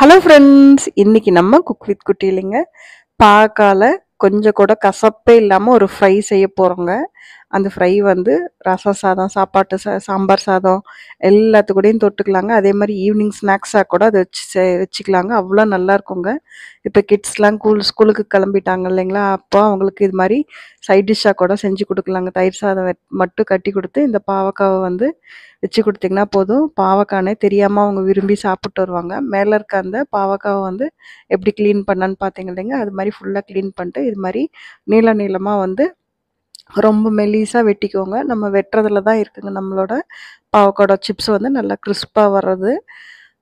hello friends இன்னைக்கு நம்ம cook with குட்டி இல்லைங்க பாக்கால கொஞ்சம் கூட கசப்பே இல்லாமல் ஒரு ஃப்ரை செய்ய போகிறோங்க அந்த ஃப்ரை வந்து ரச சாதம் சாப்பாட்டு சா சாம்பார் சாதம் எல்லாத்துக்கூடையும் தொட்டுக்கலாங்க அதே மாதிரி ஈவினிங் ஸ்நாக்ஸாக கூட அதை வச்சு வச்சுக்கலாங்க அவ்வளோ நல்லா இருக்குங்க இப்போ கிட்ஸ்லாம் கூல் ஸ்கூலுக்கு கிளம்பிட்டாங்க இல்லைங்களா அப்போ அவங்களுக்கு இது மாதிரி சைட் டிஷ்ஷாக கூட செஞ்சு கொடுக்கலாங்க தயிர் சாதம் மட்டும் கட்டி கொடுத்து இந்த பாவக்காவை வந்து வச்சு கொடுத்தீங்கன்னா போதும் பாவக்கானே தெரியாமல் அவங்க விரும்பி சாப்பிட்டு வருவாங்க மேலே இருக்க அந்த பாவக்காவை வந்து எப்படி க்ளீன் பண்ணான்னு பார்த்தீங்க இல்லைங்க அது மாதிரி ஃபுல்லாக க்ளீன் பண்ணிட்டு இது மாதிரி நீள நீளமாக வந்து ரொம்ப மெலிசாக வெட்டிக்கோங்க நம்ம வெட்டுறதுல தான் இருக்குங்க நம்மளோட பாவக்காடோ சிப்ஸ் வந்து நல்லா கிறிஸ்பாக வர்றது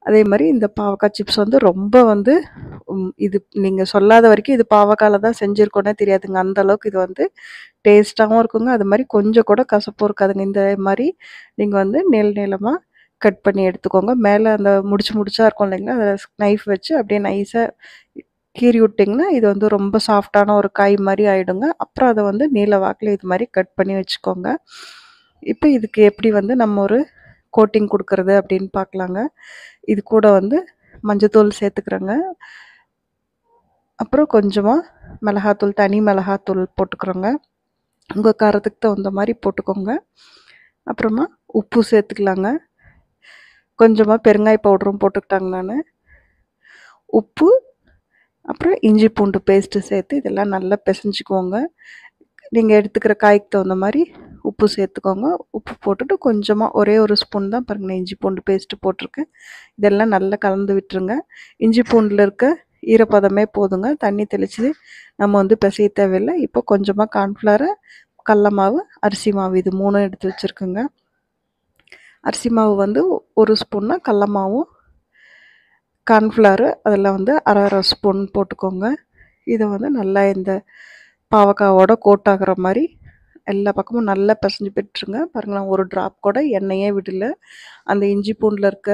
அதே மாதிரி இந்த பாவக்காய் சிப்ஸ் வந்து ரொம்ப வந்து இது நீங்கள் சொல்லாத வரைக்கும் இது பாவக்காயில் தான் செஞ்சுருக்கோன்னே தெரியாதுங்க அந்தளவுக்கு இது வந்து டேஸ்ட்டாகவும் இருக்குங்க அது மாதிரி கொஞ்சம் கூட கசப்பும் இருக்காதுங்க இந்த மாதிரி நீங்கள் வந்து நெல் நீளமாக கட் பண்ணி எடுத்துக்கோங்க மேலே அந்த முடிச்சு முடிச்சா இருக்கும் இல்லைங்களா அதை நைஃப் வச்சு அப்படியே நைஸாக கீறி விட்டிங்கன்னா இது வந்து ரொம்ப சாஃப்டான ஒரு காய் மாதிரி ஆகிடுங்க அப்புறம் அதை வந்து நீல வாக்கில் இது மாதிரி கட் பண்ணி வச்சுக்கோங்க இப்போ இதுக்கு எப்படி வந்து நம்ம ஒரு கோட்டிங் கொடுக்கறது அப்படின்னு பார்க்கலாங்க இது கூட வந்து மஞ்சத்தூள் சேர்த்துக்கிறோங்க அப்புறம் கொஞ்சமாக மிளகாத்தூள் தனி மிளகாத்தூள் போட்டுக்கிறோங்க உங்கள் காரத்துக்கு தகுந்த மாதிரி போட்டுக்கோங்க அப்புறமா உப்பு சேர்த்துக்கலாங்க கொஞ்சமாக பெருங்காய் பவுடரும் போட்டுக்கிட்டாங்க நான் உப்பு அப்புறம் இஞ்சி பூண்டு பேஸ்ட்டு சேர்த்து இதெல்லாம் நல்லா பிசைஞ்சிக்குவோங்க நீங்கள் எடுத்துக்கிற காய்க்கு தகுந்த மாதிரி உப்பு சேர்த்துக்கோங்க உப்பு போட்டுட்டு கொஞ்சமாக ஒரே ஒரு ஸ்பூன் தான் பாருங்கள் இஞ்சி பூண்டு பேஸ்ட்டு போட்டிருக்கேன் இதெல்லாம் நல்லா கலந்து விட்டுருங்க இஞ்சி பூண்டில் இருக்க ஈரப்பதமே போதுங்க தண்ணி தெளித்து நம்ம வந்து பிசைய தேவையில்லை இப்போ கொஞ்சமாக கார்ன்ஃப்ளவரை கடல மாவு அரிசி மாவு இது மூணும் எடுத்து வச்சுருக்குங்க அரிசி மாவு வந்து ஒரு ஸ்பூன்னா கடல மாவும் கார்ன்ஃப்ளவர் அதில் வந்து அரை அரை ஸ்பூன் போட்டுக்கோங்க இதை வந்து நல்லா இந்த பாவக்காவோட கோட் ஆகிற மாதிரி எல்லா பக்கமும் நல்லா பிசைஞ்சு பெற்றுருங்க பாருங்களேன் ஒரு ட்ராப் கூட எண்ணெயே விடல அந்த இஞ்சி பூண்டில் இருக்க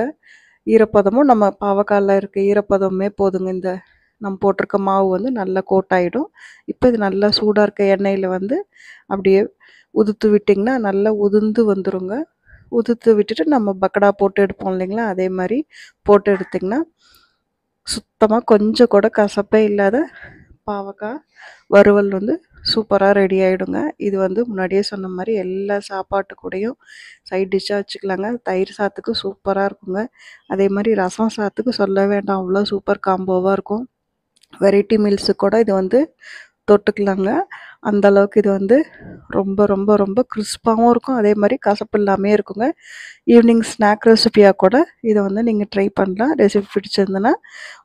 ஈரப்பதமும் நம்ம பாவக்காயில் இருக்க ஈரப்பதமே போதுங்க இந்த நம்ம போட்டிருக்க மாவு வந்து நல்லா கோட் ஆகிடும் இப்போ இது நல்லா சூடாக இருக்க எண்ணெயில் வந்து அப்படியே உதுத்து விட்டிங்கன்னா நல்லா உதிர்ந்து வந்துடுங்க உதுத்து விட்டுட்டு நம்ம பக்கடா போட்டு எடுப்போம் இல்லைங்களா அதே மாதிரி போட்டு எடுத்திங்கன்னா சுத்தமாக கொஞ்சம் கூட கசப்பே இல்லாத பாவக்காய் வறுவல் வந்து சூப்பராக ரெடி ஆகிடுங்க இது வந்து முன்னாடியே சொன்ன மாதிரி எல்லா சாப்பாட்டு கூடையும் சைட் டிஷ்ஷாக வச்சுக்கலாங்க தயிர் சாத்துக்கு சூப்பராக இருக்குங்க அதே மாதிரி ரசம் சாத்துக்கு சொல்ல வேண்டாம் அவ்வளோ சூப்பர் காம்போவாக இருக்கும் வெரைட்டி மீல்ஸுக்கு கூட இது வந்து தொட்டுக்கலாங்க அந்த அளவுக்கு இது வந்து ரொம்ப ரொம்ப ரொம்ப கிறிஸ்பாகவும் இருக்கும் அதே மாதிரி கசப்பு இல்லாமே இருக்குங்க ஈவினிங் ஸ்நாக் ரெசிபியாக கூட இதை வந்து நீங்கள் ட்ரை பண்ணலாம் ரெசிபி பிடிச்சிருந்ததுன்னா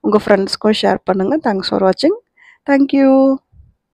உங்கள் ஃப்ரெண்ட்ஸ்க்கும் ஷேர் பண்ணுங்கள் தேங்க்ஸ் ஃபார் வாட்சிங் தேங்க்யூ